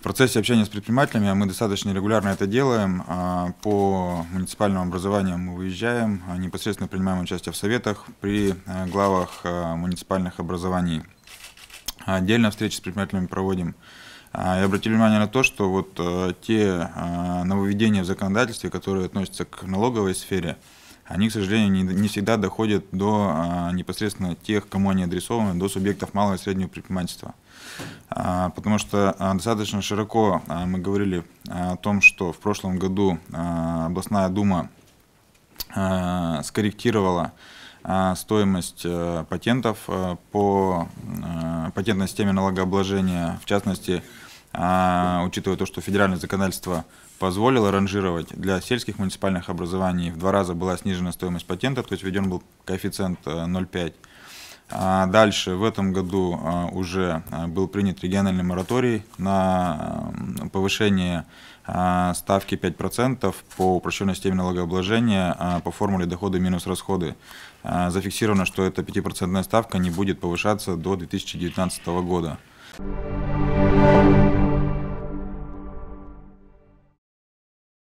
В процессе общения с предпринимателями а мы достаточно регулярно это делаем. А, по муниципальным образованиям мы выезжаем, а, непосредственно принимаем участие в советах при э, главах э, муниципальных образований. Отдельно встречи с предпринимателями проводим. И обратили внимание на то, что вот э, те нововведения в законодательстве, которые относятся к налоговой сфере, они, к сожалению, не, не всегда доходят до а, непосредственно тех, кому они адресованы, до субъектов малого и среднего предпринимательства. А, потому что а, достаточно широко а, мы говорили а, о том, что в прошлом году а, областная дума а, скорректировала а, стоимость а, патентов а, по а, патентной системе налогообложения, в частности, а, учитывая то, что федеральное законодательство позволило ранжировать для сельских муниципальных образований, в два раза была снижена стоимость патентов, то есть введен был коэффициент 0,5. Э, а дальше в этом году а, уже а, был принят региональный мораторий на повышение ставки 5% по упрощенной системе налогообложения по формуле доходы минус расходы. Зафиксировано, что эта 5% ставка не будет повышаться до 2019 года. Thank you.